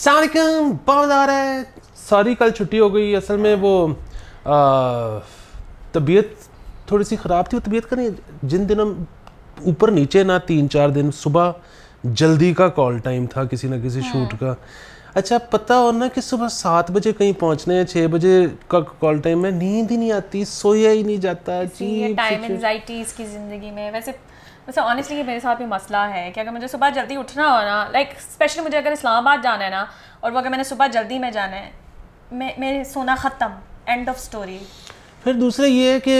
आ रहा है सारी कल छुट्टी हो गई असल में वो तबीयत थोड़ी सी ख़राब थी वो तबीयत का नहीं जिन दिनों ऊपर नीचे ना तीन चार दिन सुबह जल्दी का कॉल टाइम था किसी ना किसी शूट हाँ। का अच्छा पता हो ना कि सुबह सात बजे कहीं पहुंचने हैं छः बजे का कॉल टाइम में नींद ही नहीं आती सोया ही नहीं जाता टाइम एनजाइटीज इसकी जिंदगी में वैसे वैसे अच्छा, ऑनेस्टली मेरे साथ भी मसला है कि अगर मुझे सुबह जल्दी उठना हो ना लाइक like, स्पेशली मुझे अगर इस्लामाबाद जाना है ना और वो अगर मैंने सुबह जल्दी में जाना है मे, मेरे सोना ख़त्म एंड ऑफ स्टोरी फिर दूसरा ये है कि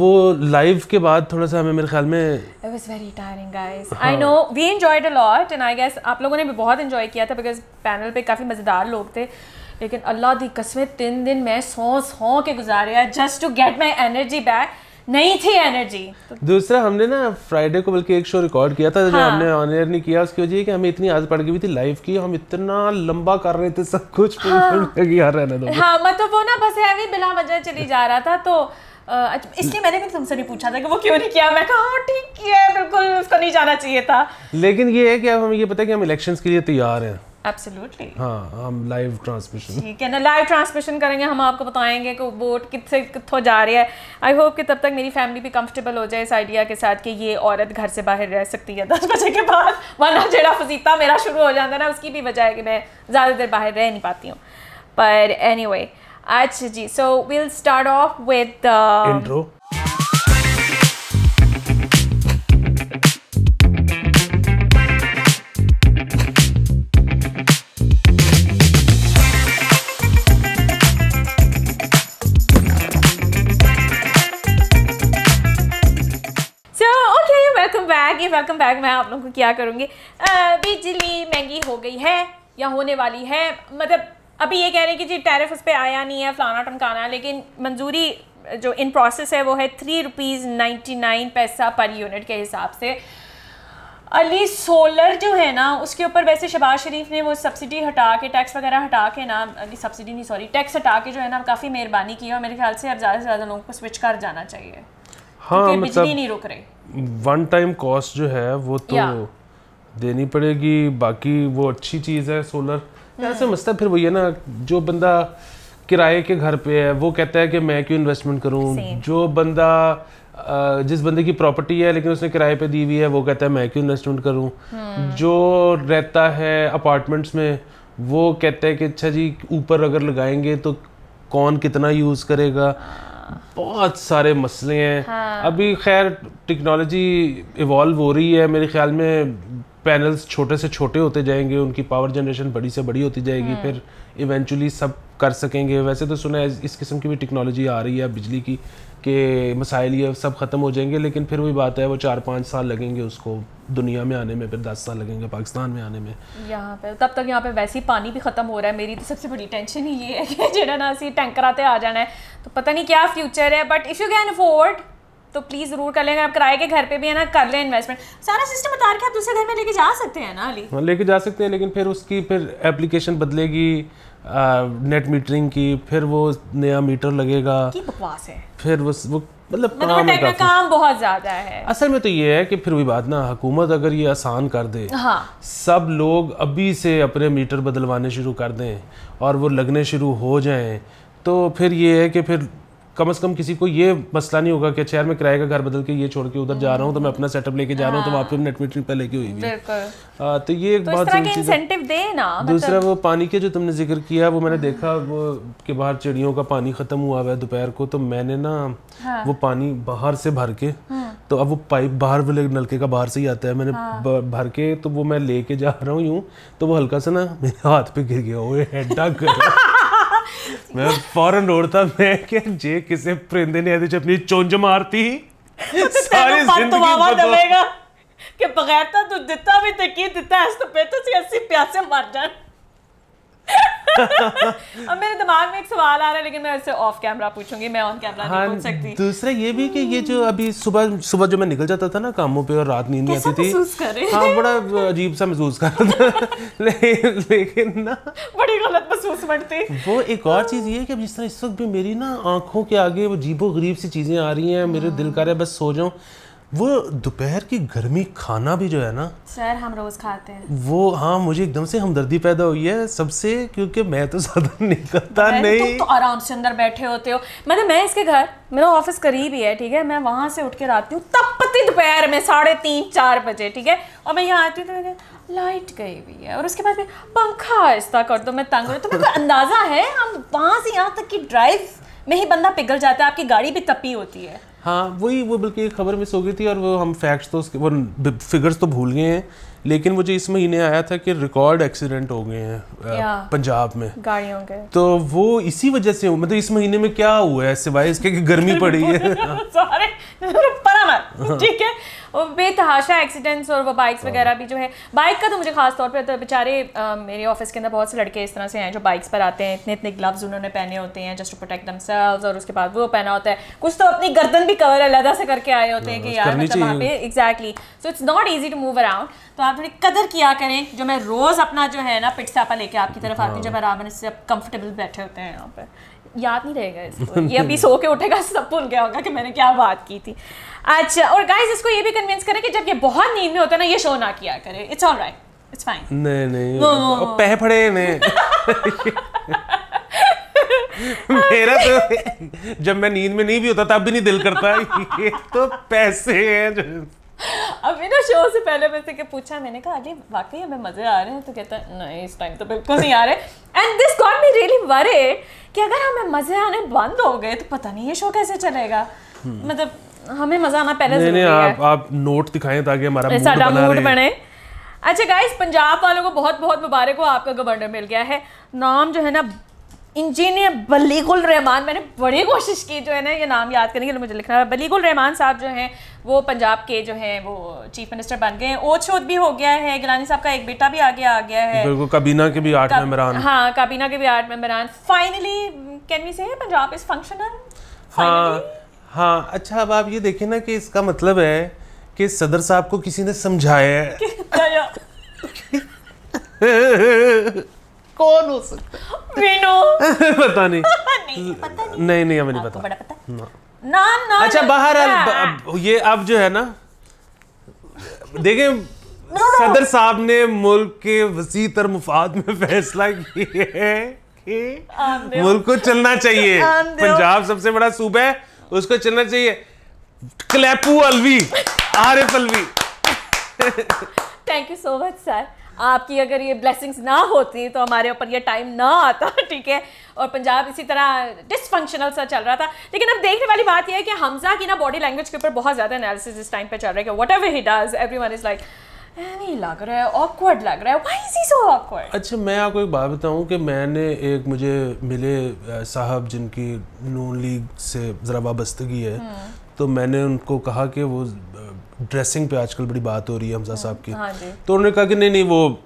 वो लाइव के बाद थोड़ा सा हमें मेरे ख्याल में it was very tiring guys I know we enjoyed a lot and I guess आप लोगों ने भी बहुत एंजॉय किया था बिकॉज पैनल पे काफ़ी मज़ेदार लोग थे लेकिन अल्लाह दी कसमें तीन दिन मैं सौ सौ के गुजारे just to get my energy back नहीं थी एनर्जी तो दूसरा हमने ना फ्राइडे को बल्कि एक शो रिकॉर्ड किया था जो हाँ। हमने ऑन एयर नहीं किया उसकी वजह कि हमें इतनी आज पड़ गई थी लाइव की हम इतना लंबा कर रहे थे सब कुछ हाँ, रहने दो हाँ मतलब वो ना बस अभी बिना वजह चली जा रहा था तो इसलिए मैंने भी तुमसे नहीं पूछा था कि वो क्यों नहीं किया मैं कहा हाँ, ठीक है बिल्कुल उसको नहीं जाना चाहिए था लेकिन ये है कि अब हमें ये पता है कि हम इलेक्शंस के लिए तैयार हैं एब्सोल्युटली हाँ हम लाइव ट्रांसमिशन ठीक है ना लाइव ट्रांसमिशन करेंगे हम आपको बताएंगे कि वोट किससे कितों जा रहा है आई होप कि तब तक मेरी फैमिली भी कंफर्टेबल हो जाए इस आइडिया के साथ कि ये औरत घर से बाहर रह सकती है दस बजे के बाद वरना जड़ा फजीता मेरा शुरू हो जाता है ना उसकी भी वजह है कि मैं ज़्यादा देर बाहर रह नहीं पाती हूँ पर एनी anyway, अच्छा जी so will start off with intro welcome back मैं आप लोगों को क्या करूँगी बिजली महंगी हो गई है या होने वाली है मतलब अभी ये कह रहे हैं कि जी टैरिफ उस पर आया नहीं है फलाना टमकाना लेकिन मंजूरी जो इन प्रोसेस है वो है थ्री रुपीज़ नाइन्टी नाइन पैसा पर यूनिट के हिसाब से अली सोलर जो है ना उसके ऊपर वैसे शबाज शरीफ ने वो सब्सिडी हटा के टैक्स वगैरह हटा के ना अली सब्सिडी नहीं सॉरी टैक्स हटा के जो है ना काफ़ी मेहरबानी की है और मेरे ख्याल से अब ज़्यादा से ज़्यादा लोगों को स्विच कर जाना चाहिए हाँ, मतलब बिजली नहीं रुक रही वन टाइम कॉस्ट जो है वो तो yeah. देनी पड़ेगी बाकी वो अच्छी चीज़ है सोलर hmm. ऐसे है फिर वही है ना जो बंदा किराए के घर पे है वो कहता है कि मैं क्यों इन्वेस्टमेंट करूँ जो बंदा जिस बंदे की प्रॉपर्टी है लेकिन उसने किराए पे दी हुई है वो कहता है मैं क्यों इन्वेस्टमेंट करूँ hmm. जो रहता है अपार्टमेंट्स में वो कहता है कि अच्छा जी ऊपर अगर लगाएंगे तो कौन कितना यूज़ करेगा ah. बहुत सारे मसले हैं हाँ। अभी खैर टेक्नोलॉजी इवॉल्व हो रही है मेरे ख्याल में पैनल्स छोटे से छोटे होते जाएंगे उनकी पावर जनरेशन बड़ी से बड़ी होती जाएगी हाँ। फिर इवेंचुअली सब कर सकेंगे वैसे तो सुना है इस किस्म की भी टेक्नोलॉजी आ रही है बिजली की के मसाइल ये सब ख़त्म हो जाएंगे लेकिन फिर वही बात है वो चार पाँच साल लगेंगे उसको दुनिया में आने में फिर दस साल लगेंगे पाकिस्तान में आने में यहाँ पे तब तक यहाँ पे वैसे ही पानी भी ख़त्म हो रहा है मेरी तो सबसे बड़ी टेंशन ही ये है कि जेड़ा ना सी टैंकर आते आ जाना है तो पता नहीं क्या फ्यूचर है but if you can afford तो प्लीज़ ज़रूर कर लेंगे आप किराए के घर पे भी है ना कर लें इन्वेस्टमेंट सारा सिस्टम उतार के आप दूसरे घर में लेके जा सकते हैं ना अली हाँ, लेके जा सकते हैं लेकिन फिर उसकी फिर एप्लीकेशन बदलेगी नेट मीटरिंग की फिर वो नया मीटर लगेगा की बकवास है फिर वो वो मतलब, मतलब काम है काम बहुत ज्यादा है असल में तो ये है कि फिर वही बात ना हुकूमत अगर ये आसान कर दे हाँ। सब लोग अभी से अपने मीटर बदलवाने शुरू कर दें और वो लगने शुरू हो जाएं तो फिर ये है कि फिर कम से कम किसी को ये मसला नहीं होगा कि शहर अच्छा में किराए का घर बदल के ये छोड़ के उधर जा रहा हूँ तो मैं अपना सेटअप लेके जा रहा हूँ तो वहाँ पे नेट मीटरिंग पे लेके हुई है तो ये एक तो बात बहुत सारी चीज दूसरा वो पानी के जो तुमने जिक्र किया वो मैंने देखा वो के बाहर चिड़ियों का पानी खत्म हुआ हुआ है दोपहर को तो मैंने ना हाँ। वो पानी बाहर से भर के हाँ। तो अब वो पाइप बाहर वाले नलके का बाहर से ही आता है मैंने हाँ। भर के तो वो मैं लेके जा रहा हूँ यूं तो वो हल्का सा ना मेरे हाथ पे गिर गया वो हेड ਮੈਂ ਫੌਰਨ ਰੋੜਤਾ ਮੈਂ ਕਿ ਜੇ ਕਿਸੇ ਪ੍ਰਿੰਦੇ ਨੇ ਇਹਦੇ ਚ ਆਪਣੀ ਚੁੰਝ ਮਾਰਤੀ ਸਾਰੀ ਜ਼ਿੰਦਗੀ ਬਦਲੇਗਾ ਕਿ ਬਗੈਰ ਤਾਂ ਤੂੰ ਦਿੱਤਾ ਵੀ ਤੇ ਕੀ ਦਿੱਤਾ ਇਸ ਤੋਂ ਬਿਹਤਰ ਸੀ ਅਸੀਂ ਪਿਆਸੇ ਮਰ ਜਾਣ अब मेरे दिमाग में एक सवाल आ रहा है लेकिन मैं ऐसे ऑफ कैमरा पूछूंगी मैं ऑन कैमरा हाँ, नहीं पूछ सकती दूसरा ये भी कि ये जो अभी सुबह सुबह जो मैं निकल जाता था ना कामों पे और रात नींद नहीं आती थी हाँ बड़ा अजीब सा महसूस कर रहा था ले, लेकिन ना बड़ी गलत महसूस बढ़ती वो एक और चीज़ ये कि जिस तरह इस वक्त भी मेरी ना आंखों के आगे वो अजीबो गरीब सी चीज़ें आ रही हैं मेरे दिल कर रहा है बस सो जाऊँ वो दोपहर की गर्मी खाना भी जो है ना सर हम रोज खाते हैं वो हाँ मुझे एकदम से हमदर्दी पैदा हुई है सबसे क्योंकि मैं तो ज्यादा निकलता नहीं तुम तो आराम से अंदर बैठे होते हो मतलब मैं इसके घर मेरा ऑफिस करीब ही है ठीक है मैं वहाँ से उठ के आती हूँ तपती दोपहर में साढ़े तीन चार बजे ठीक है और मैं यहाँ आती हूँ तो लाइट गई हुई है और उसके बाद में पंखा आहिस्ता कर दो मैं तंग तो तुम्हें अंदाजा है हम वहाँ से यहाँ तक की ड्राइव में ही बंदा पिघल जाता है आपकी गाड़ी भी तपी होती है हाँ वही वो वो बल्कि खबर मिस हो गई थी और वो हम फैक्ट्स तो उसके वो फिगर्स तो भूल गए हैं लेकिन मुझे इस महीने आया था कि रिकॉर्ड एक्सीडेंट हो गए हैं पंजाब में गाड़ियों के तो वो इसी वजह से मतलब तो इस महीने में क्या हुआ है सिवाय इसके कि गर्मी पड़ी है हाँ। ठीक है और बेतहाशा एक्सीडेंट्स और वो बाइक्स हाँ। वगैरह भी जो है बाइक का तो मुझे खास तौर पर तो बेचारे मेरे ऑफिस के अंदर बहुत से लड़के इस तरह से हैं जो बाइक्स पर आते हैं इतने इतने ग्लव्स उन्होंने पहने होते हैं जस्ट टू प्रोटेक्ट दमसेल्व्स और उसके बाद वो पहना होता है कुछ तो अपनी गर्दन भी कवर अलहदा से करके आए होते हैं हाँ, कि यार मतलब वहाँ पे exactly so it's not easy to move around तो आप थोड़ी कदर किया करें जो मैं रोज़ अपना जो है ना पिट सापा लेके आपकी तरफ आती हूँ जब हाँ। आराम से आप कंफर्टेबल बैठे होते हैं यहाँ पर याद नहीं रहेगा इसको ये अभी सो के उठेगा सब भूल गया होगा कि मैंने क्या बात की थी अच्छा और गाइस इसको ये भी कन्विंस करें कि जब ये बहुत नींद में होता है ना ये शो ना किया करे it's all right it's fine नहीं नहीं वो पह पड़े ने मेरा तो जब मैं नींद में नहीं भी होता तब भी नहीं दिल करता ये तो पैसे हैं अब मेरा शो से पहले मैं से पूछा मैंने कहा अरे वाकई हमें मज़े आ रहे हैं तो कहता नहीं इस टाइम तो बिल्कुल नहीं आ रहे and this got me really worried कि अगर हमें मज़े आने बंद हो गए तो पता नहीं ये शो कैसे चलेगा हम्म। मतलब हमें मज़ा आना पहले नहीं, नहीं, आप, आप नोट दिखाएं ताकि हमारा मूड बना रहे बने अच्छा गाइस पंजाब वालों को बहुत बहुत मुबारक हो आपका गवर्नर मिल गया है नाम जो है ना इंजीनियर बलीगुल रहमान मैंने बड़ी कोशिश की जो है ना ये नाम याद करने के लिए मुझे लिखना है बलीगुल रहमान साहब जो हैं वो पंजाब के जो हैं वो चीफ मिनिस्टर बन गए ओत शोत भी हो गया है गिलानी साहब का एक बेटा भी आगे आ गया है काबीना के भी आठ का, मेम्बरान हाँ काबीना के भी आठ मेम्बरान फाइनली कैन वी से पंजाब इज फंक्शनल हाँ हाँ अच्छा अब आप ये देखें ना कि इसका मतलब है कि सदर साहब को किसी ने समझाया है कौन हो सकता विनो पता नहीं नहीं पता नहीं नहीं हमें नहीं पता ना ना अच्छा बाहर ये अब जो है ना देखें सदर साहब ने मुल्क के वसी तर मुफाद में फैसला किया है कि मुल्क को चलना चाहिए पंजाब सबसे बड़ा सूबा है उसको चलना चाहिए क्लैपू Alvi Arif Alvi thank you so much sir आपकी अगर ये ब्लेसिंग्स ना होती तो हमारे ऊपर ये टाइम ना आता ठीक है और पंजाब इसी तरह डिसफंक्शनल सा चल रहा था लेकिन अब देखने वाली बात यह है कि हमजा की ना बॉडी लैंग्वेज के ऊपर बहुत ज़्यादा एनालिसिस इस टाइम पे चल रहा है कि whatever he does every is like नहीं लग रहा है ऑकवर्ड लग रहा है इज सो ऑकवर्ड अच्छा मैं आपको एक बात बताऊँ कि मैंने एक मुझे मिले साहब जिनकी नून लीग से ज़रा वाबस्तगी है हम्म। तो मैंने उनको कहा कि वो ड्रेसिंग पे आजकल बड़ी बात हो रही है हमजा हाँ, साहब की हाँ तो उन्होंने कहा कि नहीं नहीं वो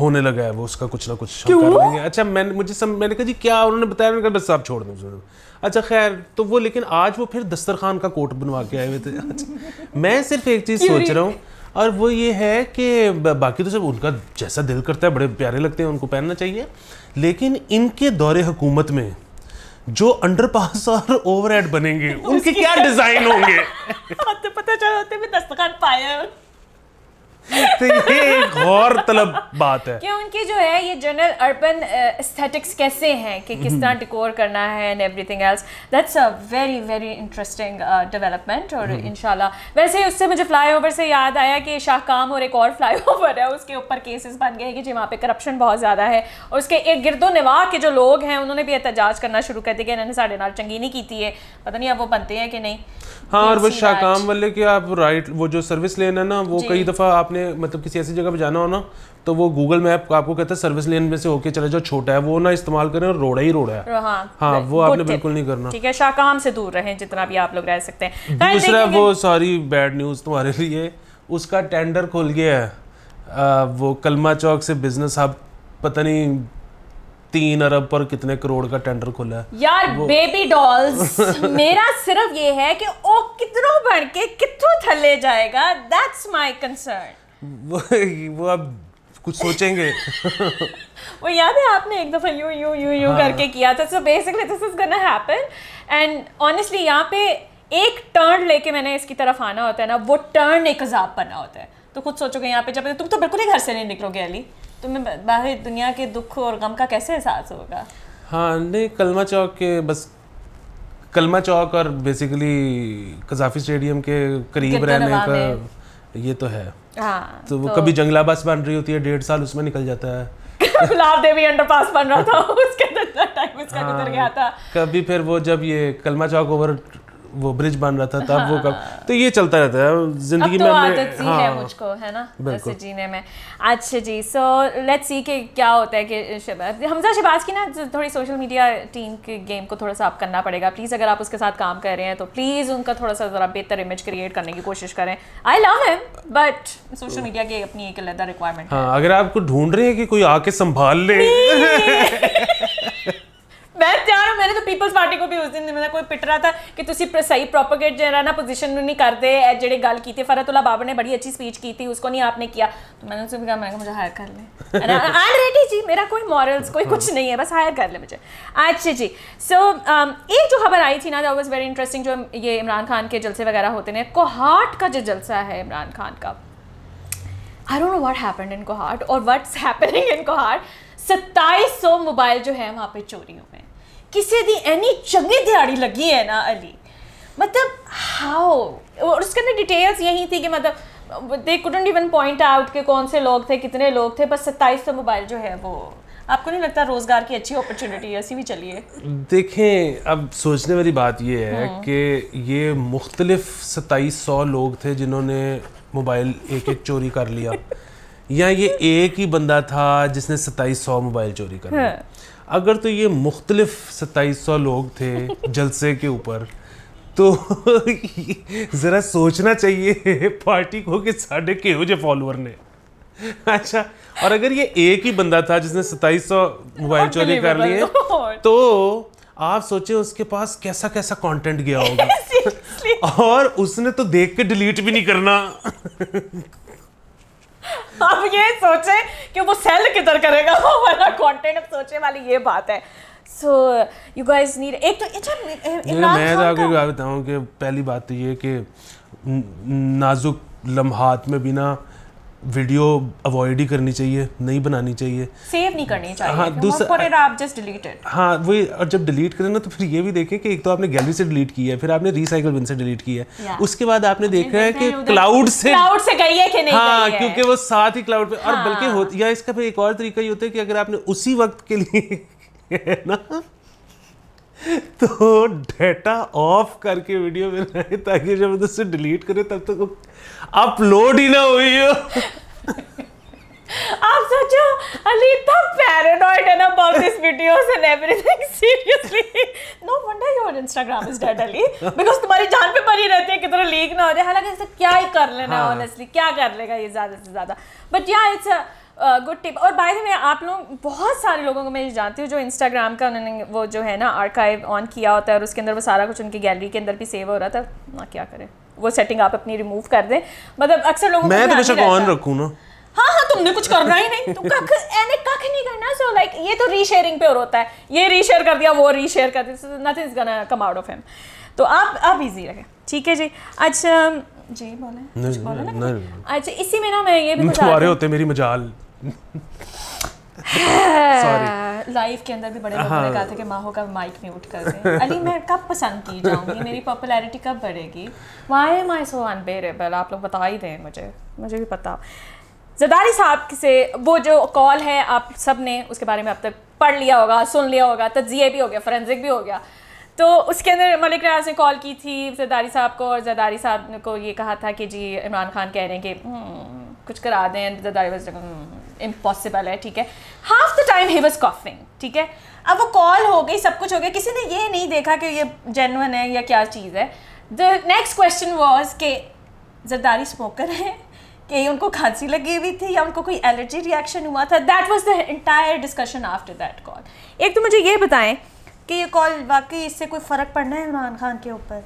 होने लगा है वो उसका कुछ ना कुछ कर अच्छा मैंने मुझे सम, मैंने कहा जी क्या उन्होंने बताया मैंने कहा बस आप छोड़ दें अच्छा खैर तो वो लेकिन आज वो फिर दस्तरखान का कोट बनवा के आए हुए थे अच्छा मैं सिर्फ एक चीज़ सोच रहा हूँ और वो ये है कि बाकी तो सब उनका जैसा दिल करता है बड़े प्यारे लगते हैं उनको पहनना चाहिए लेकिन इनके दौरे हुकूमत में जो अंडरपास और ओवरहेड बनेंगे उनके क्या डिजाइन होंगे तो पता चला होते भी दस्तखान पाया है तो ये एक गौर तलब बात है कि उनकी जो है ये जनरल अर्बन एस्थेटिक्स कैसे हैं कि किस तरह डिकोर करना है and everything else that's a very very interesting development और हम्म। इनशाला वैसे उससे मुझे फ्लाईओवर से याद आया कि शाहकाम और एक और फ्लाईओवर है उसके ऊपर केसेस बन गए कि जी वहाँ पे करप्शन बहुत ज़्यादा है और उसके एक गिरदो निवा के जो लोग हैं उन्होंने भी एहतजाज करना शुरू कर दिया कि इन्होंने साढ़े नाल चंगी नहीं की है पता नहीं अब वो बनते हैं कि नहीं हाँ और वो शाहकाम वाले के आप राइट वो जो सर्विस लेना ना वो कई दफ़ा आपने आपने मतलब किसी ऐसी जगह पर जाना हो ना तो वो गूगल मैप आपको कहता है सर्विस लेन में से होके चले जाओ छोटा है वो ना इस्तेमाल करें और रोड़ा ही रोड़ा है हाँ, हाँ वो आपने बिल्कुल नहीं करना ठीक है शाकाम से दूर रहें जितना भी आप लोग रह सकते हैं दूसरा वो सॉरी बैड न्यूज़ तुम्हारे लिए उसका टेंडर खोल गया है वो कलमा चौक से बिजनेस हब पता नहीं तीन अरब पर कितने करोड़ का टेंडर खुला है यार बेबी डॉल्स मेरा सिर्फ ये है कि ओ कितनों बढ़ के कितनों थले जाएगा दैट्स माय कंसर्न वो वो अब कुछ सोचेंगे वो याद है आपने एक दफ़ा यू यू यू यू हाँ। करके किया था so basically this is gonna happen and honestly यहाँ पे एक टर्न लेके मैंने इसकी तरफ आना होता है ना वो टर्न एक अजाब बना होता है तो खुद सोचोगे यहाँ पे जब तुम तो बिल्कुल ही घर से नहीं निकलोगे अली तुम्हें बाहर दुनिया के दुख और गम का कैसे एहसास होगा हाँ नहीं कलमा चौक के बस कलमा चौक और बेसिकली कजाफी स्टेडियम के करीब रहने का ये तो है हाँ, तो वो तो कभी जंगलाबास बन रही होती है डेढ़ साल उसमें निकल जाता है गुलाब देवी अंडरपास बन रहा था उसके टाइम इसका गुजर हाँ, गया था कभी फिर वो जब ये कलमा चौक ओवर वो ब्रिज बन रहा था तब हाँ, वो कब हाँ। तो ये चलता रहता है जिंदगी तो में आदत सी हाँ, है मुझको है ना जैसे जीने में अच्छा जी सो लेट्स सी कि क्या होता है कि शबाज हमजा शबाज की ना थोड़ी सोशल मीडिया टीम के गेम को थोड़ा सा आप करना पड़ेगा प्लीज़ अगर आप उसके साथ काम कर रहे हैं तो प्लीज़ उनका थोड़ा सा ज़रा बेहतर इमेज क्रिएट करने की कोशिश करें I love him but social media की अपनी एक अलग रिक्वायरमेंट हाँ अगर आपको ढूंढ रहे हैं कि कोई आके संभाल ले मैं तैयार हूँ मैंने तो पीपल्स पार्टी को भी उस दिन ਮੇਰਾ कोई पिट रहा था कि तुम सही प्रोपोगेट ਜਿਹੜਾ ਨਾ पोजीशन ਨੂੰ नहीं करते ਜਿਹੜੇ ਗੱਲ ਕੀਤੀ फरतुल्ला बाबा ने बड़ी अच्छी स्पीच की थी उसको नहीं आपने किया तो मैंने उससे कहा मैंने मुझे हायर कर ले रेडी जी मेरा कोई मॉरल्स कोई कुछ नहीं है बस हायर कर ले मुझे अच्छा जी सो एक um, जो खबर आई थी ना दैट वॉज वेरी इंटरेस्टिंग जो ये इमरान खान के जलसे वगैरह होते हैं कोहाट का जो जलसा है इमरान खान का I don't know what happen in Kohat और वट्स हैपनिंग इन कोहाट सत्ताईस सौ मोबाइल जो है वहाँ पे चोरी हुए किसी ਦੀ ਐਨੀ ਚੰਗੀ दिहाड़ी लगी है ना अली मतलब हाउ और उसके अंदर डिटेल्स यही थी कि मतलब they couldn't even point out के कौन से लोग थे कितने लोग थे बस सत्ताईस सौ मोबाइल जो है वो आपको नहीं लगता रोजगार की अच्छी अपॉर्चुनिटी है ऐसी भी चलिए देखें अब सोचने वाली बात यह है हम्म। कि ये मुख्तलिफ सत्ताईस सौ लोग थे जिन्होंने मोबाइल एक एक चोरी कर लिया या ये एक ही बंदा था जिसने सत्ताईस सौ मोबाइल चोरी कर लिया हाँ। अगर तो ये मुख्तलिफ सत्ताईस सौ लोग थे जलसे के ऊपर तो ज़रा सोचना चाहिए पार्टी को कि साढ़े केहो जे फॉलोअर ने अच्छा और अगर ये एक ही बंदा था जिसने सत्ताईस सौ मोबाइल चोरी कर लिए तो आप सोचे उसके पास कैसा कैसा कंटेंट गया होगा और उसने तो देख के डिलीट भी नहीं करना आप ये सोचे कि वो सेल किधर करेगा वो वाला कंटेंट अब सोचने वाली ये बात है सो यू गाइस नीड एक तो अच्छा मैं तो आपको बताऊँ कि पहली बात तो ये कि नाजुक लम्हात में बिना वीडियो अवॉइड ही करनी चाहिए नहीं बनानी चाहिए सेव नहीं करनी चाहिए हाँ दूसरा आप जस्ट डिलीट हाँ वही और जब डिलीट करें ना तो फिर ये भी देखें कि एक तो आपने गैलरी से डिलीट की है फिर आपने रिसाइकल बिन से डिलीट की है उसके बाद आपने देख रहे हैं कि क्लाउड से क्लाउड से गई है कि नहीं हाँ क्योंकि वो साथ ही क्लाउड पे और बल्कि हाँ। या इसका फिर एक और तरीका ये होता है कि अगर आपने उसी वक्त के लिए ना तो डेटा ऑफ करके वीडियो बनाए ताकि जब उससे डिलीट करें तब तक तो अपलोड ही ना हुई हो आप सोचो अली इतना है ना about this videos and everything seriously no wonder your Instagram is dead Ali because तुम्हारी जान पे परी रहती है कि तेरा लीक ना हो जाए हालांकि इसे क्या ही कर लेना है हाँ। ऑनेस्टली क्या कर लेगा ये ज्यादा से ज्यादा बट या इट्स अ गुड टिप और बाय द वे आप लोग बहुत सारे लोगों को मैं जानती हूँ जो इंस्टाग्राम का उन्होंने वो जो है ना आर्काइव ऑन किया होता है और उसके अंदर वो सारा कुछ उनकी गैलरी के अंदर भी सेव हो रहा था ना क्या करें वो सेटिंग आप अपनी रिमूव कर दें मतलब अक्सर लोगों मैं तो बेशक ऑन रखूं ना हाँ हाँ तुमने कुछ करना ही नहीं तुम कख एने कख नहीं करना सो so, लाइक like, ये तो रीशेयरिंग पे और होता है ये रीशेयर कर दिया वो रीशेयर कर दिया nothing is gonna come out of him तो आप आप इजी रहे ठीक है जी अच्छा जी बोले अच्छा इसी में ना मैं ये भी तुम्हारे होते मेरी मजाल लाइफ के अंदर भी बड़े लोगों ने कहा हाँ। था कि माहो का माइक म्यूट कर दें अली मैं कब पसंद की जाऊंगी मेरी पॉपुलैरिटी कब बढ़ेगी why am I so unbearable आप लोग बता ही दें मुझे मुझे भी पता जदारी साहब से वो जो कॉल है आप सब ने उसके बारे में अब तक पढ़ लिया होगा सुन लिया होगा तजिए भी हो गया फोरेंसिक भी हो गया तो उसके अंदर मलिक रियाज ने कॉल की थी जरदारी साहब को और जरदारी साहब को ये कहा था कि जी इमरान खान कह रहे हैं कि हम्म, कुछ करा दें जरदारी इम्पॉसिबल है ठीक है half the time he was coughing ठीक है अब वो कॉल हो गई सब कुछ हो गया किसी ने ये नहीं देखा कि ये जेनवन है या क्या चीज़ है द नेक्स्ट क्वेश्चन वॉज के जरदारी स्मोकर है कि उनको खांसी लगी हुई थी या उनको कोई एलर्जी रिएक्शन हुआ था that was the entire discussion after that call एक तो मुझे ये बताएं कि ये कॉल वाकई इससे कोई फ़र्क पड़ना है इमरान खान के ऊपर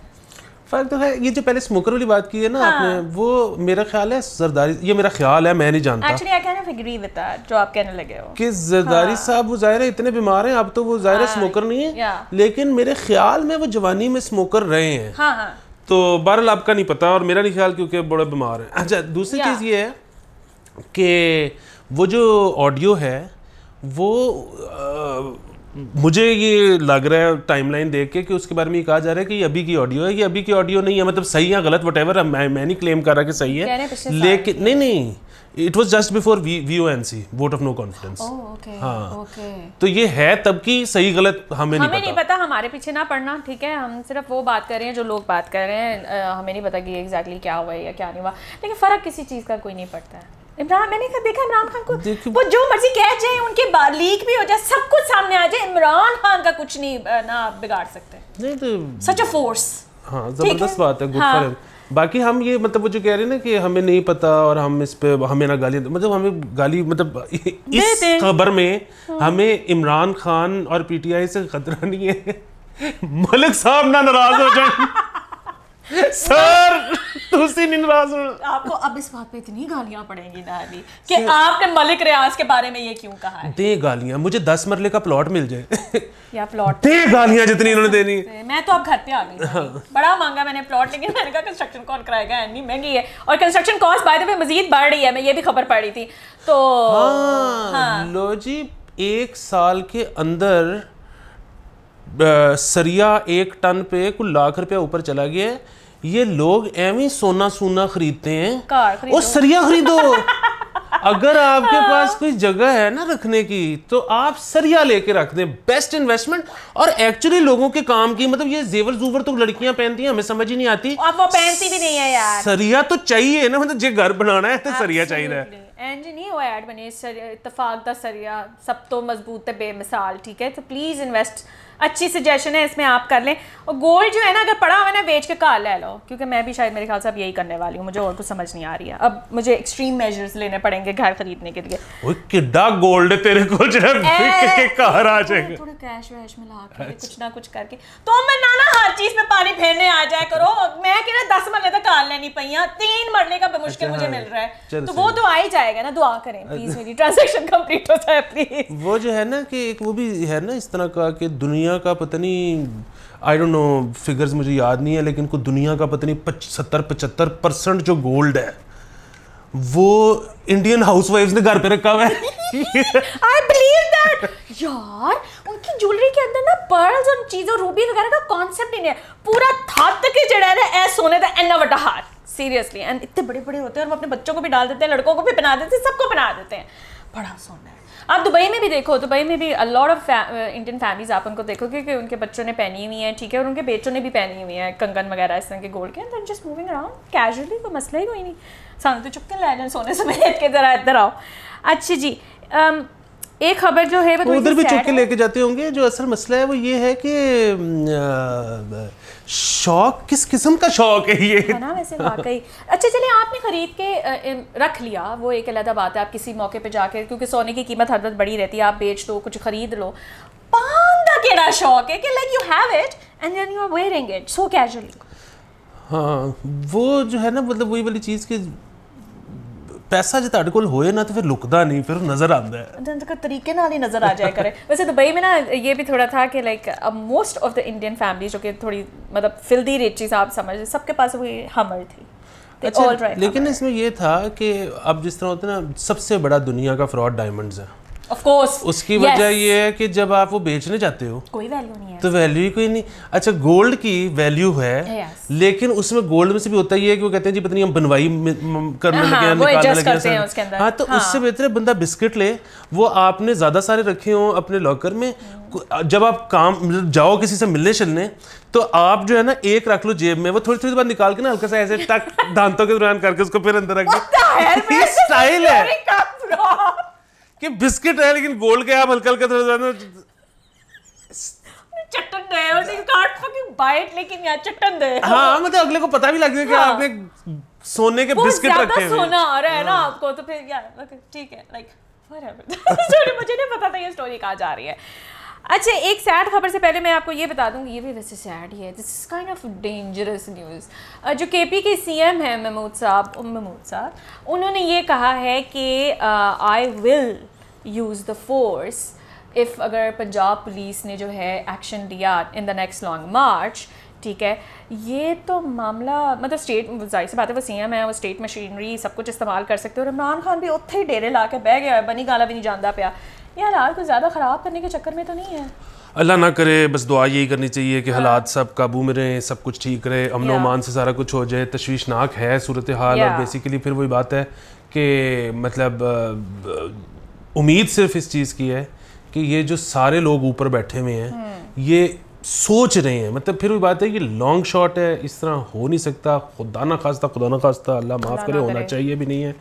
फर्क तो है ये जो पहले स्मोकर वाली बात की है ना हाँ. आपने वो मेरा ख्याल है जरदारी ये मेरा ख्याल है मैं नहीं जानता actually I kind of agree with that जो आप कहने लगे हो कि जरदारी हाँ. साहब वो जाहिर है इतने बीमार हैं अब तो वो जाहिर हाँ. स्मोकर नहीं है या. लेकिन मेरे ख्याल में वो जवानी में स्मोकर रहे हैं हाँ, हाँ. तो बहरहाल आपका नहीं पता और मेरा नहीं ख्याल क्योंकि बड़े बीमार हैं अच्छा दूसरी चीज़ ये है कि वो जो ऑडियो है वो मुझे ये लग रहा है टाइमलाइन देख के कि उसके बारे में ये कहा जा रहा है कि अभी की ऑडियो है ये अभी की ऑडियो नहीं है मतलब सही या गलत वट एवर मैं मैं नहीं क्लेम कर रहा कि सही है लेकिन नहीं नहीं it was just before we O N C vote of no confidence हाँ तो ये है तब की सही गलत हमें, हमें नहीं, पता। नहीं पता हमारे पीछे ना पढ़ना ठीक है हम सिर्फ वो बात कर रहे हैं जो लोग बात कर रहे हैं हमें नहीं पता कि एग्जैक्टली क्या हुआ है या क्या नहीं हुआ लेकिन फ़र्क किसी चीज़ का कोई नहीं पड़ता है इमरान मैंने कहा देखा इमरान खान को वो जो मर्जी कह जाए उनके लीक भी हो जाए सब कुछ सामने आ जाए इमरान खान का कुछ नहीं ना बिगाड़ सकते नहीं तो सच अ फोर्स हाँ जबरदस्त बात है गुड फॉर हाँ। बाकी हम ये मतलब वो जो कह रहे हैं ना कि हमें नहीं पता और हम इस पे हमें ना गाली मतलब हमें गाली मतलब इस खबर में हाँ। हमें इमरान खान और पीटीआई से खतरा नहीं है मलिक साहब ना नाराज हो जाए सर तुलसी निराज आपको अब इस बात पे इतनी गालियां पड़ेंगी ना अभी कि आपने मलिक रियाज के बारे में ये क्यों कहा है दे गालियां मुझे दस मरले का प्लॉट मिल जाए या प्लॉट दे गालियां जितनी इन्होंने देनी है मैं तो अब घर पे आ गई हाँ। बड़ा मांगा मैंने प्लॉट लेकिन मैंने कहा कंस्ट्रक्शन कौन कराएगा इतनी महंगी है और construction cost by the way मजीद बढ़ रही है मैं ये भी खबर पड़ी थी तो हाँ, हाँ। लो जी एक साल के अंदर सरिया एक टन पे कुल लाख रुपया ऊपर चला गया है ये लोग एवं सोना सोना खरीदते हैं खरीदो और सरिया खरीदो अगर आपके हाँ। पास कोई जगह है ना रखने की तो आप सरिया लेके रख दें बेस्ट इन्वेस्टमेंट और एक्चुअली लोगों के काम की मतलब ये जेवर जूवर तो लड़कियां पहनती हैं हमें समझ ही नहीं आती आप वो पहनती भी नहीं है यार सरिया तो चाहिए ना मतलब जो घर बनाना है तो सरिया चाहिए नहीं इतफाक सरिया सब तो मजबूत है बेमिसाल ठीक है तो प्लीज़ इन्वेस्ट अच्छी सजेशन है इसमें आप कर लें और गोल्ड जो है ना अगर पड़ा हुआ है ना बेच के कार ले लो क्योंकि मैं भी शायद मेरे ख्याल से अब यही करने वाली हूँ मुझे और कुछ समझ नहीं आ रही है अब मुझे एक्सट्रीम मेजर्स लेने पड़ेंगे घर खरीदने के लिए किड्डा गोल्ड तेरे को आ जाएगा कैश में कुछ ना कुछ करके तो हर चीज में पानी आ करो मैं दस तक कार तीन का मुश्किल अच्छा, मुझे हाँ। मिल रहा है तो वो तो आ ही जाएगा ना दुआ करें वो जो है ना कि वो भी है ना इस तरह का दुनिया दुनिया का पता नहीं आई डोंट नो फिगर्स मुझे याद नहीं है लेकिन कुछ दुनिया का पता नहीं पच, सत्तर पचहत्तर परसेंट जो गोल्ड है वो इंडियन हाउस वाइफ ने घर पे रखा हुआ है आई बिलीव दैट यार उनकी ज्वेलरी के अंदर ना पर्ल्स और चीजें रूबी वगैरह का कॉन्सेप्ट ही नहीं है पूरा थात के जड़ा है ऐसे सोने का इतना बड़ा हार सीरियसली एंड इतने बड़े बड़े होते हैं और वो अपने बच्चों को भी डाल देते हैं लड़कों को भी पहना देते हैं सबको पहना देते हैं बड़ा सोना आप दुबई में भी देखो दुबई में भी अलॉट ऑफ इंडियन फैमिलीज आप उनको देखो क्योंकि उनके बच्चों ने पहनी हुई है ठीक है और उनके बेटों ने भी पहनी हुई है कंगन वगैरह इस तरह के गोल्ड के and just moving around casually कोई मसला ही कोई नहीं सामने तो चुपके लाए सोने से बैठ के जरा इधर आओ अच्छी जी um, एक खबर जो है वो उधर भी चुपके लेके जाते होंगे जो असल मसला है वो ये है कि शौक किस किस्म का शौक है ये है ना वैसे वाकई अच्छा चलिए आपने खरीद के रख लिया वो एक अलग बात है आप किसी मौके पे जाकर क्योंकि सोने की कीमत हर वक्त बड़ी रहती है आप बेच दो कुछ खरीद लो पान केड़ा शौक है कि like you have it and then you are wearing it so casually हाँ वो जो है ना मतलब वही वाली चीज़ की ਪੈਸਾ ਜੇ ਤੁਹਾਡੇ ਕੋਲ ਹੋਏ ਨਾ ਤੇ ਫਿਰ ਲੁਕਦਾ ਨਹੀਂ ਫਿਰ ਨਜ਼ਰ ਆਉਂਦਾ ਹੈ ਅਜੰਤ ਕਾ ਤਰੀਕੇ ਨਾਲ ਹੀ ਨਜ਼ਰ ਆ ਜਾਇਆ ਕਰੇ ਵੈਸੇ ਦੁਬਈ ਮੇਂ ਨਾ ਇਹ ਵੀ ਥੋੜਾ ਥਾ ਕਿ like most of the Indian family जो कि थोड़ी मतलब फिल्दी रेची साहब समझ सबके पास वो हमर थी अच्छा लेकिन इसमें ये था कि अब जिस तरह होता है ना सबसे बड़ा दुनिया का फ्रॉड डायमंड्स है उसकी yes. वजह ये है कि जब आप वो बेचने जाते हो कोई वैल्यू नहीं है तो वैल्यू ही कोई नहीं अच्छा गोल्ड की वैल्यू है yes. लेकिन उसमें गोल्ड में से भी होता ही है कि वो कहते हैं जी पत्नी हम बनवाई करने लगे हाँ, लगे निकालने लगे हाँ तो हाँ. उससे बेहतर है बंदा बिस्किट ले वो आपने ज्यादा सारे रखे हो अपने लॉकर में जब आप काम मतलब जाओ किसी से मिलने चलने तो आप जो है ना एक रख लो जेब में वो थोड़ी थोड़ी बार निकाल के ना हल्का सा ऐसे टक दांतों के दौरान करके उसको फिर अंदर रख दो स्टाइल है कि बिस्किट है लेकिन गोल्ड के आप हल्का हल्का थोड़ा चट्टन दे और यू फकिंग लेकिन यार चट्टन दे तो हाँ, मतलब अगले को पता भी लग कि हाँ। आपने सोने के बिस्किट रखे हैं सोना आ रहा है ना हाँ। आपको तो फिर यार ठीक है लाइक मुझे नहीं पता था ये स्टोरी कहाँ जा रही है अच्छा एक सैड खबर से पहले मैं आपको ये बता दूँगी ये भी वैसे सैड ही है this is kind of dangerous news जो के पी के सी एम है महमूद साहब महमूद साहब उन्होंने ये कहा है कि I will use the force if अगर पंजाब पुलिस ने जो है एक्शन लिया in the next long march ठीक है ये तो मामला मतलब स्टेट जाहिर सी बात है वो सीएम है वो स्टेट मशीनरी सब कुछ इस्तेमाल कर सकते हो इमरान खान भी उत्थे ही डेरे ला के बह गया है बनी गाला भी नहीं जानता पाया ये हालात को ज़्यादा ख़राब करने के चक्कर में तो नहीं है अल्लाह ना करे बस दुआ यही करनी चाहिए कि हाँ। हालात सब काबू में रहें सब कुछ ठीक रहे अमन अमान से सारा कुछ हो जाए तश्वीशनाक है सूरत हाल और बेसिकली फिर वही बात है कि मतलब उम्मीद सिर्फ इस चीज़ की है कि ये जो सारे लोग ऊपर बैठे हुए हैं हम्म। ये सोच रहे हैं मतलब फिर वही बात है कि लॉन्ग शॉट है इस तरह हो नहीं सकता खुदा ना खास्ता खुदा ना खास्ता अल्लाह माफ़ करे होना चाहिए भी नहीं है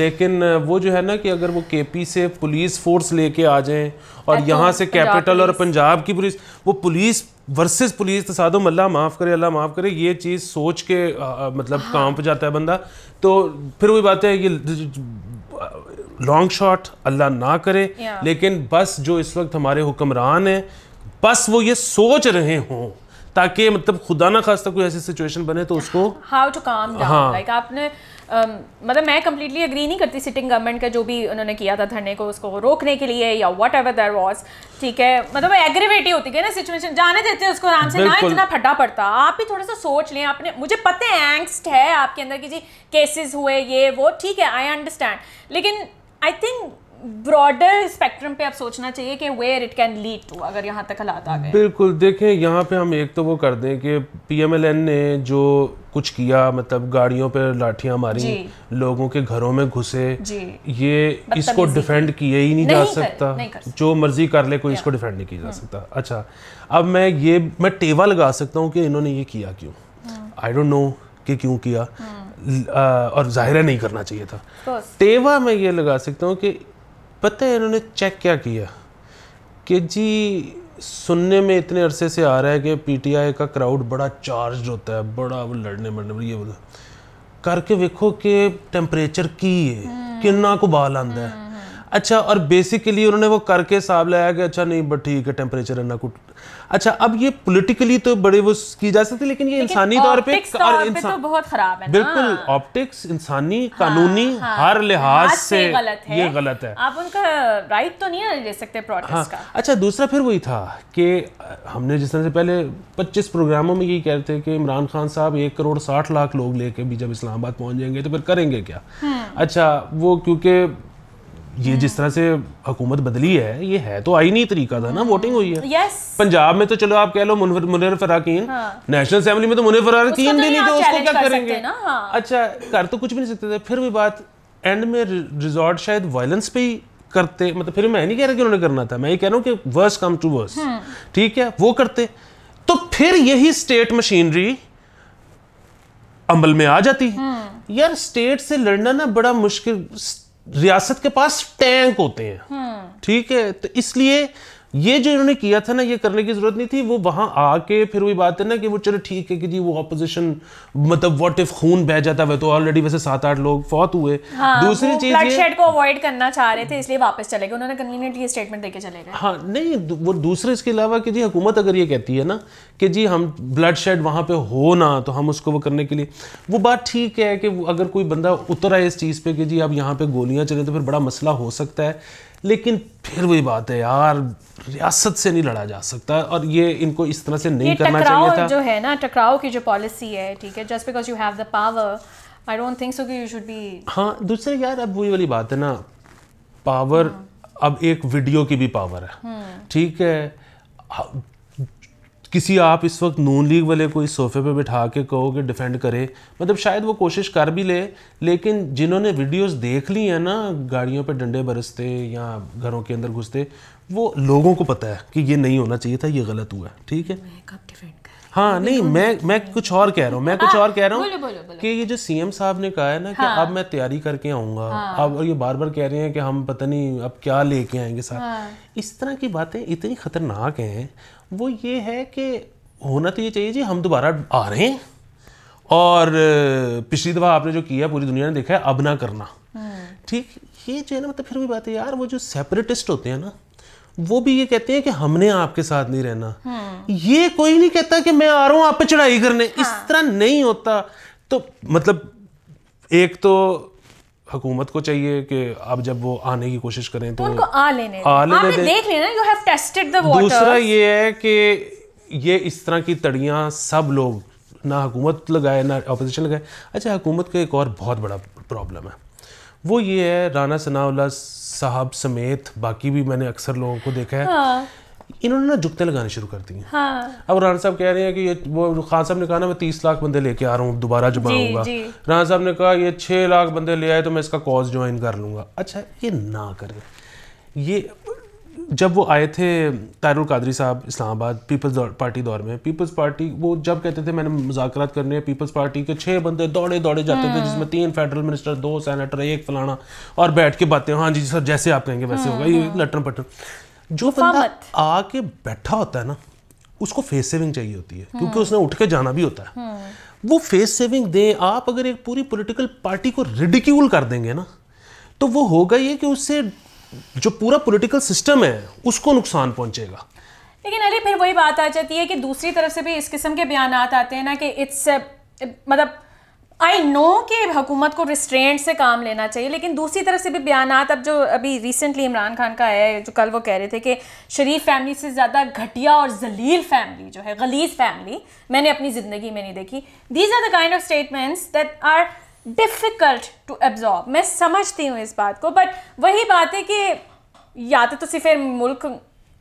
लेकिन वो जो है ना कि अगर वो केपी से पुलिस फोर्स लेके आ जाएं और यहाँ से कैपिटल और पंजाब की पुलिस वो पुलिस वर्सेस पुलिस तसादम अल्लाह माफ़ करे अल्लाह माफ़ करे ये चीज़ सोच के आ, मतलब हाँ। पर जाता है बंदा तो फिर वही बात है कि लॉन्ग शॉट अल्लाह ना करे लेकिन बस जो इस वक्त हमारे हुक्मरान हैं बस वो ये सोच रहे हों ताकि मतलब खुदा ना खासा कोई ऐसी सिचुएशन बने तो उसको हाउ टू काम हाँ लाइक आपने um, मतलब मैं कम्प्लीटली अग्री नहीं करती सिटिंग गवर्नमेंट का जो भी उन्होंने किया था धरने को उसको रोकने के लिए या वट एवर देर वॉज ठीक है मतलब एग्रीवेट ही होती है ना सिचुएशन जाने देते उसको आराम से ना इतना फटा पड़ता आप भी थोड़ा सा सोच लें आपने मुझे पता है एंगस्ट है आपके अंदर की जी केसेस हुए ये वो ठीक है आई अंडरस्टैंड लेकिन आई थिंक ब्रॉडर स्पेक्ट्रम पे आप सोचना चाहिए कि where it can lead to अगर यहाँ तक हालात आ गए बिल्कुल देखें यहाँ पे हम एक तो वो कर दें कि पीएमएलएन ने जो कुछ किया मतलब गाड़ियों पर लाठियां मारी लोगों के घरों में घुसे ये इसको डिफेंड किया ही नहीं, नहीं जा सकता नहीं कर जो मर्जी कर ले कोई इसको डिफेंड नहीं किया जा हम्म। सकता अच्छा अब मैं ये मैं टेवा लगा सकता हूँ कि इन्होंने ये किया क्यों आई डोंट नो कि क्यों किया हम्म। और जाहिर नहीं करना चाहिए था टेवा मैं ये लगा सकता हूँ कि पता है इन्होंने चेक क्या किया कि जी सुनने में इतने अरसे से आ रहा है कि पीटीआई का क्राउड बड़ा चार्ज होता है बड़ा वो लड़ने मरने ये करके वेखो कि टेम्परेचर की है हम्म। किन्ना को बाल आंदा है हम्म। अच्छा और बेसिकली उन्होंने वो करके हिसाब लाया कि अच्छा नहीं बट ठीक है टेम्परेचर अन्ना कुट अच्छा अब ये पोलिटिकली तो बड़े वो की जा सकती लेकिन ये इंसानी तौर पे और इंसान तो बहुत खराब है बिल्कुल ऑप्टिक्स इंसानी हाँ, कानूनी हाँ, हर लिहाज से ये गलत है आप उनका राइट तो नहीं ले सकते प्रोटेस्ट हाँ, का अच्छा दूसरा फिर वही था कि हमने जिस तरह से पहले 25 प्रोग्रामों में यही कह रहे थे कि इमरान खान साहब एक करोड़ साठ लाख लोग लेके भी जब इस्लामाबाद पहुंच जाएंगे तो फिर करेंगे क्या हम्म। अच्छा वो क्योंकि ये जिस हम्म। तरह से हुकूमत बदली है ये है तो आईनी तरीका था ना वोटिंग हम्म। हुई है yes. पंजाब में तो चलो आप कह लो मुनर फराकीन नेशनल असेंबली में तो मुनर फराकीन तो भी नहीं थे उसको क्या करेंगे हाँ। अच्छा कर तो कुछ भी नहीं सकते थे फिर भी बात एंड में रिजॉर्ट शायद वायलेंस पे ही करते मतलब फिर मैं नहीं कह रहा कि उन्होंने करना था मैं ये कह रहा हूँ कि वर्स कम टू वर्स ठीक है वो करते तो फिर यही स्टेट मशीनरी अमल में आ जाती हम्म। यार स्टेट से लड़ना ना बड़ा मुश्किल रियासत के पास टैंक होते हैं हम्म। ठीक है तो इसलिए ये जो इन्होंने किया था ना ये करने की जरूरत नहीं थी वो वहां आके फिर वही बात है ना कि वो चलो ठीक है कि जी वो ऑपोजिशन मतलब व्हाट इफ खून बह जाता है तो ऑलरेडी वैसे सात आठ लोग फौत हुए हाँ, दूसरी चीज ब्लडशेड को अवॉइड करना चाह रहे थे इसलिए वापस चले गए उन्होंने कन्वीनियंटली स्टेटमेंट देकर चले गए हाँ नहीं वो दूसरे इसके अलावा कि जी हुकूमत अगर ये कहती है ना कि जी हम ब्लड शेड वहां पर हो ना तो हम उसको वो करने के लिए वो बात ठीक है कि अगर कोई बंदा उतर आए इस चीज पे कि जी अब यहाँ पे गोलियां चले तो फिर बड़ा मसला हो सकता है लेकिन फिर वही बात है यार रियासत से नहीं लड़ा जा सकता और ये इनको इस तरह से नहीं करना चाहिए था जो है ना टकराव की जो पॉलिसी है ठीक है just because you have the power I don't think so कि यू शुड बी हाँ दूसरे यार अब वही वाली बात है ना पावर हाँ। अब एक वीडियो की भी पावर है हम्म। ठीक है किसी आप इस वक्त नून लीग वाले को इस सोफे पे बिठा के कहो कि डिफेंड करे मतलब शायद वो कोशिश कर भी ले, लेकिन जिन्होंने वीडियोस देख ली हैं ना गाड़ियों पे डंडे बरसते या घरों के अंदर घुसते वो लोगों को पता है कि ये नहीं होना चाहिए था ये गलत हुआ है ठीक है हाँ नहीं मैं मैं कुछ और कह रहा हूँ मैं कुछ हाँ, और कह रहा हूँ कि ये जो सीएम साहब ने कहा है ना कि हाँ। अब मैं तैयारी करके आऊँगा हाँ। अब ये बार बार कह रहे हैं कि हम पता नहीं अब क्या लेके आएंगे साथ इस तरह की बातें इतनी खतरनाक हैं वो ये है कि होना तो ये चाहिए जी हम दोबारा आ रहे हैं और पिछली दफ़ा आपने जो किया पूरी दुनिया ने देखा है अब ना करना हम्म। ठीक ये जो है ना मतलब फिर भी बात है यार वो जो सेपरेटिस्ट होते हैं ना वो भी ये कहते हैं कि हमने आपके साथ नहीं रहना हाँ। ये कोई नहीं कहता कि मैं आ रहा हूँ आप पे चढ़ाई करने हाँ। इस तरह नहीं होता तो मतलब एक तो हुकूमत को चाहिए कि आप जब वो आने की कोशिश करें तो उनको आ लेने आ लेने आपने देख लेना you have tested the water दूसरा ये है कि ये इस तरह की तड़िया सब लोग ना हुकूमत लगाए ना अपोजिशन लगाए अच्छा हुकूमत का एक और बहुत बड़ा प्रॉब्लम है वो ये है राना सनाउल्ला साहब समेत बाकी भी मैंने अक्सर लोगों को देखा है हाँ। इन्होंने ना जुगते लगाने शुरू कर दी हाँ। अब राणा साहब कह रहे हैं कि ये वो खान साहब ने कहा ना मैं तीस लाख बंदे लेके आ रहा हूँ दोबारा जमाऊंगा राणा साहब ने कहा ये छह लाख बंदे ले आए तो मैं इसका कॉज ज्वाइन कर लूंगा अच्छा ये ना करें ये जब वो आए थे तारुल कादरी साहब इस्लामाबाद पीपल्स पार्टी दौर में पीपल्स पार्टी वो जब कहते थे मैंने मुजाकर करने पीपल्स पार्टी के छः बंदे दौड़े दौड़े जाते थे हम्म। जिसमें तीन फेडरल मिनिस्टर दो सेनेटर एक फलाना और बैठ के बातें हाँ जी सर जैसे आप कहेंगे वैसे होगा ये हम्म। लटन पटन जो बंदा आके बैठा होता है ना उसको फेस सेविंग चाहिए होती है क्योंकि हम्म। उसने उठ के जाना भी होता है वो फेस सेविंग दें आप अगर एक पूरी पोलिटिकल पार्टी को रिडिक्यूल कर देंगे ना तो वो होगा ये कि उससे जो पूरा पॉलिटिकल सिस्टम है उसको नुकसान पहुंचेगा लेकिन अली फिर वही बात आ जाती है कि दूसरी तरफ से भी इस किस्म के बयान आते हैं ना कि इट्स मतलब आई नो कि हुकूमत को रिस्ट्रेंट से काम लेना चाहिए लेकिन दूसरी तरफ से भी बयान अब जो अभी रिसेंटली इमरान खान का है जो कल वो कह रहे थे कि शरीफ फैमिली से ज़्यादा घटिया और जलील फैमिली जो है गलीज फैमिली मैंने अपनी ज़िंदगी में नहीं देखी these are the kind of statements that are difficult to absorb मैं समझती हूँ इस बात को बट वही बात है कि या तो तुम फिर मुल्क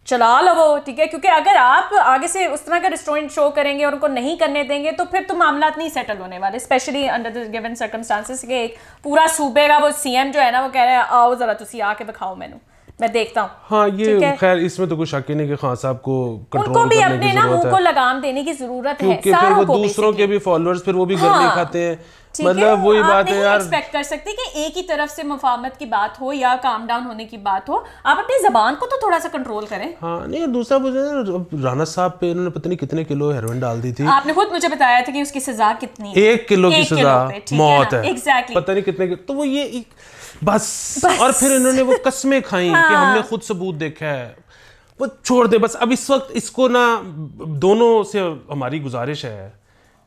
चला लो ठीक है क्योंकि अगर आप आगे से उस तरह का रेस्टोरेंट शो करेंगे और उनको नहीं करने देंगे तो फिर तो मामला नहीं सेटल होने वाले specially under the given circumstances के एक पूरा सूबे का वो सीएम जो है ना वो कह रहे हैं आओ ज़रा तुम आके दिखाओ मैनू मैं देखता हूँ हाँ ये खैर इसमें तो कोई शक ही नहीं कि खान साहब को कंट्रोल उनको भी अपने ना उनको लगाम देने की जरूरत है क्योंकि फिर वो दूसरों के भी फॉलोअर्स फिर वो भी हाँ। घर खाते हैं मतलब वही बात है यार एक्सपेक्ट कर सकते कि एक ही तरफ से मुफामत की बात हो या काम डाउन होने की बात हो आप अपनी जबान को तो थोड़ा सा कंट्रोल करें हाँ नहीं दूसरा मुझे राना साहब पे इन्होंने पता नहीं कितने किलो हेरोइन डाल दी थी आपने खुद मुझे बताया था कि उसकी सजा कितनी एक किलो की सजा मौत है एग्जैक्टली पता नहीं कितने तो वो ये बस, बस और फिर इन्होंने वो कस्में खाई हाँ। कि हमने खुद सबूत देखा है वो छोड़ दे बस अब इस वक्त इसको ना दोनों से हमारी गुजारिश है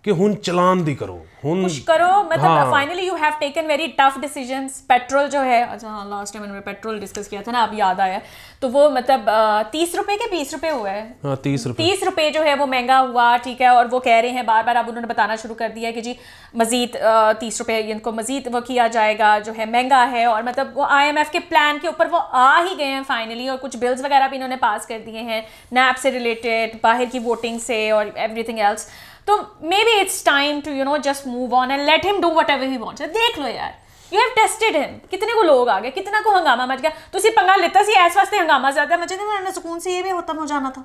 ਕਿ ਹੁਣ ਚਲਾਨ ਦੀ ਕਰੋ ਹੁਣ ਕੁਝ ਕਰੋ ਮਤਲਬ finally you have taken very tough decisions petrol जो है अच्छा हाँ लास्ट टाइम मैंने पेट्रोल डिस्कस किया था ना अब याद आया तो वो मतलब तीस रुपए के बीस रुपए हुआ है हाँ तीस रुपए तीस रुपए जो है वो महंगा हुआ ठीक है और वो कह रहे हैं बार बार अब उन्होंने बताना शुरू कर दिया कि जी मजीद तीस रुपए इनको मजीद वो किया जाएगा जो है महंगा है और मतलब वो आईएमएफ के प्लान के ऊपर वो आ ही गए हैं फाइनली और कुछ बिल्स वगैरह भी इन्होंने पास कर दिए हैं नैप से रिलेटेड बाहर की वोटिंग से और एवरीथिंग एल्स तो maybe it's time to you know just move on and let him do whatever he want देख लो यार यू हैव टेस्टेड हिम कितने को लोग आ गए कितना को हंगामा मच गया तो तुसी पंगा लेता सी ऐसे वास्ते हंगामा ज्यादा मचे नहीं मैंने सुकून से ये भी खत्म हो जाना था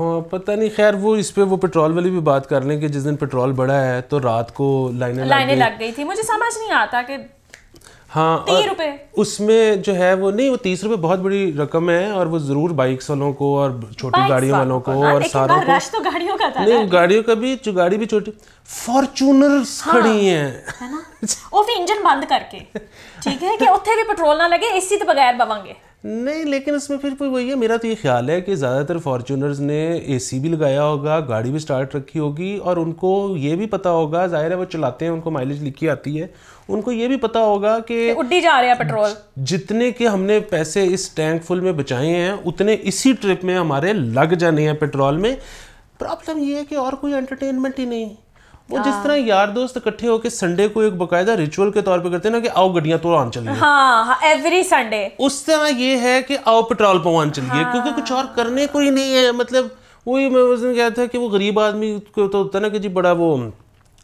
हाँ पता नहीं खैर वो इस पे वो पेट्रोल वाली भी बात कर लें कि जिस दिन पेट्रोल बढ़ा है तो रात को लाइनें लाइनें लग गई थी मुझे समझ नहीं आता कि हाँ और उसमें जो है वो नहीं वो तीस रुपए बहुत बड़ी रकम है और वो जरूर बाइक वालों को और छोटी गाड़ियों वालों को हाँ, और सारों को तो गाड़ियों का था नहीं गाड़ियों का भी जो गाड़ी भी छोटी फॉर्चूनर हाँ, खड़ी है है ना ਉਹ ਵੀ ਇੰਜਨ ਬੰਦ ਕਰਕੇ ਠੀਕ ਹੈ ਕਿ ਉੱਥੇ ਵੀ ਪੈਟਰੋਲ ਨਾ ਲੱਗੇ ਏਸੀ ਤੋਂ ਬਗੈਰ ਬਵਾਂਗੇ नहीं लेकिन इसमें फिर वही है मेरा तो ये ख्याल है कि ज़्यादातर फॉर्चूनर्स ने एसी भी लगाया होगा गाड़ी भी स्टार्ट रखी होगी और उनको ये भी पता होगा जाहिर है वो चलाते हैं उनको माइलेज लिखी आती है उनको ये भी पता होगा कि उड़ी जा रहे हैं पेट्रोल जितने के हमने पैसे इस टैंक फुल में बचाए हैं उतने इसी ट्रिप में हमारे लग जाने हैं पेट्रोल में प्रॉब्लम ये है कि और कोई एंटरटेनमेंट ही नहीं वो जिस हाँ। तरह यार दोस्त इकट्ठे होकर संडे को एक बकायदा रिचुअल के तौर पे करते हैं ना कि आओ गड्डियां तो आन चलिए हाँ एवरी हाँ, संडे उस तरह ये है कि आओ पेट्रोल पवान चलिए हाँ। क्योंकि कुछ और करने को ही नहीं है मतलब वही मैं उस दिन कहता था कि वो गरीब आदमी को तो होता ना कि जी बड़ा वो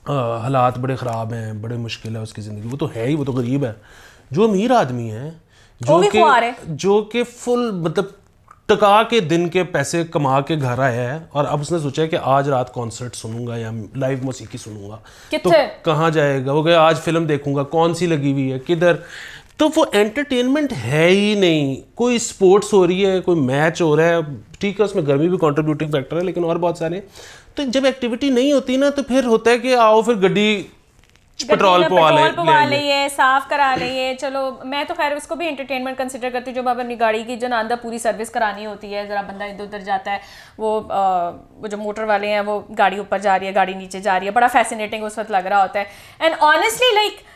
हालात बड़े ख़राब हैं बड़े मुश्किल है उसकी ज़िंदगी वो तो है ही वो तो गरीब है जो अमीर आदमी है जो कि जो कि फुल मतलब टका के दिन के पैसे कमा के घर आया है और अब उसने सोचा है कि आज रात कॉन्सर्ट सुनूंगा या लाइव मौसीकी सुनूंगा तो कहाँ जाएगा वो गया आज फिल्म देखूंगा कौन सी लगी हुई है किधर तो वो एंटरटेनमेंट है ही नहीं कोई स्पोर्ट्स हो रही है कोई मैच हो रहा है ठीक है उसमें गर्मी भी कॉन्ट्रीब्यूटिंग फैक्टर है लेकिन और बहुत सारे तो जब एक्टिविटी नहीं होती ना तो फिर होता है कि आओ फिर गड्डी पेट्रोल पवा ले, ले, साफ करा रही है चलो मैं तो खैर उसको भी इंटरटेनमेंट कंसिडर करती हूँ जब आप अपनी गाड़ी की जो नांदा पूरी सर्विस करानी होती है ज़रा बंदा इधर उधर जाता है वो वो जो मोटर वाले हैं वो गाड़ी ऊपर जा रही है गाड़ी नीचे जा रही है बड़ा फैसिनेटिंग उस वक्त लग रहा होता है एंड ऑनेस्टली लाइक like,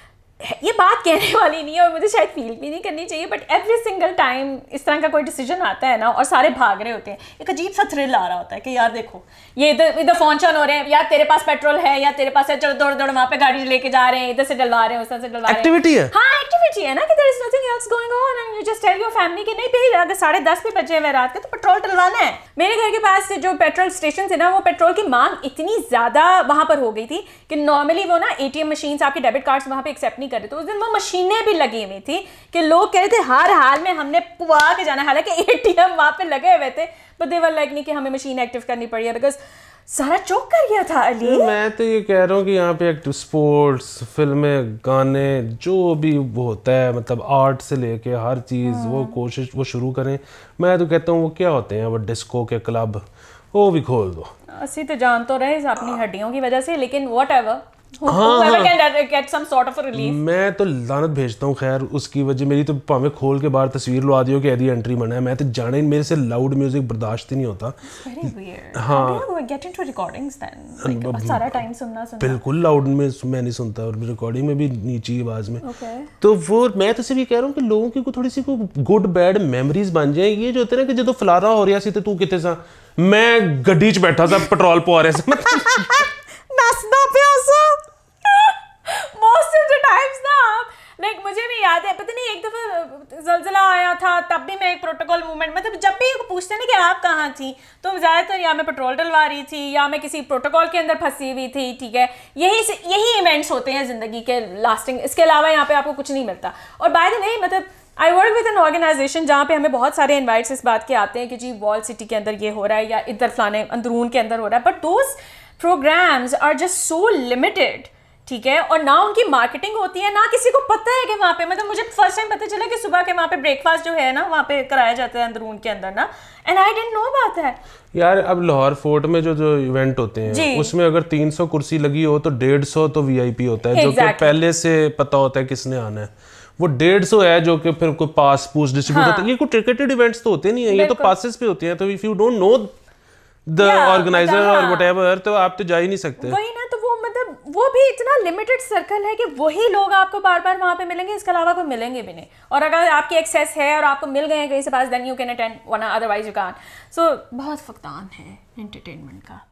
ये बात कहने वाली नहीं है और मुझे शायद फील भी नहीं करनी चाहिए बट एवरी सिंगल टाइम इस तरह का कोई डिसीजन आता है ना और सारे भाग रहे होते हैं एक अजीब सा थ्रिल आ रहा होता है कि यार देखो ये इधर इधर फोन चल हो रहे हैं यार तेरे पास पेट्रोल है या तेरे पास है चलो दौड़ दौड़ वहाँ पे गाड़ी लेके जा रहे हैं इधर से डलवा रहे हैं उधर से डलवा एक्टिविटी है हाँ एक्टिविटी है ना कि there is nothing else going on and you just tell your family कि नहीं भाई अगर साढ़े दस भी बजे हैं रात के तो पेट्रोल डलवाना है मेरे घर के पास जो पेट्रोल स्टेशन थे ना वो पेट्रोल की मांग इतनी ज़्यादा वहाँ पर हो गई थी कि नॉर्मली वो ना ए टी एम मशीन आपके डेबिट कार्ड्स वहाँ पे एक्सेप्ट नहीं कर रहे थे तो उस दिन वो मशीनें भी लगी हुई थी कि लोग कह रहे थे हर हाल में हमने पुआ के जाना हालांकि ए टी एम वहाँ पर लगे हुए थे बट देवर लाइक नहीं कि हमें मशीन एक्टिव करनी पड़ी है बिकॉज सारा चौक कर गया था अली मैं तो ये कह रहा हूँ कि यहाँ पे एक्टिव स्पोर्ट्स फिल्में गाने जो भी वो होता है मतलब आर्ट से लेके हर चीज़ हाँ। वो कोशिश वो शुरू करें मैं तो कहता हूँ वो क्या होते हैं वो डिस्को के क्लब वो भी खोल दो असी तो जान तो रहे अपनी हाँ। हड्डियों की वजह से लेकिन वट एवर हाँ, हाँ। मैं तो लानत भेजता हूँ खैर उसकी वजह मेरी तो खोल के बाहर तस्वीर दियो कि एदी एंट्री है मैं तो जाने मेरे से लाउड म्यूजिक बर्दाश्त ही नहीं होता हाँ बिल्कुल लाउड में मैं नहीं सुनता और रिकॉर्डिंग में भी आवाज में तो वो मैं तो सिर्फ ये कह रहा हूँ कि लोगों की थोड़ी सी गुड बैड बन जाए ये जो होते ना कि जो तो फलारा हो रहा तू कितने मैं गड्डी च बैठा था पेट्रोल पवा रहा नाचना प्यासा मोस्ट ऑफ द टाइम्स ना लाइक मुझे भी याद है पता नहीं एक दफ़ा जलजिला आया था तब भी मैं एक प्रोटोकॉल मूवमेंट मतलब जब भी पूछते ना कि आप कहाँ थी तो ज़्यादातर या मैं पेट्रोल डलवा रही थी या मैं किसी प्रोटोकॉल के अंदर फंसी हुई थी ठीक है यही यही इवेंट्स होते हैं ज़िंदगी के लास्टिंग इसके अलावा यहाँ पे आपको कुछ नहीं मिलता और बाय द वे मतलब I work with an organisation जहाँ पे हमें बहुत सारे इन्वाइट्स इस बात के आते हैं कि जी वॉल सिटी के अंदर ये हो रहा है या इधर फलाने अंदरून के अंदर हो रहा है बट दोस्त programmes are just so limited ठीक है और ना उनकी मार्केटिंग होती है ना किसी को पता है कि वहाँ पे मतलब मुझे फर्स्ट टाइम पता चला कि सुबह के वहाँ पे ब्रेकफास्ट जो है ना वहाँ पे कराया जाता है अंदरून के अंदर ना एंड आई डेंट नो बात है यार अब लाहौर फोर्ट में जो जो इवेंट होते हैं उसमें अगर 300 कुर्सी लगी हो तो डेढ़ सौ तो वी होता है exactly. जो कि पहले से पता होता है किसने आना है वो डेढ़ सौ है जो कि फिर कोई पास पूछ डिस्ट्रीब्यूट हाँ. होता है ये कोई टिकटेड इवेंट्स तो होते नहीं है ये तो पासिस पे होते हैं तो if you don't know the organiser और वट तो आप तो जा ही नहीं सकते वही ना तो वो मतलब वो भी इतना लिमिटेड सर्कल है कि वही लोग आपको बार बार वहाँ पे मिलेंगे इसके अलावा कोई मिलेंगे भी नहीं और अगर आपकी एक्सेस है और आपको मिल गए कहीं से pass then you can attend one otherwise you can't so बहुत फकदान है एंटरटेनमेंट का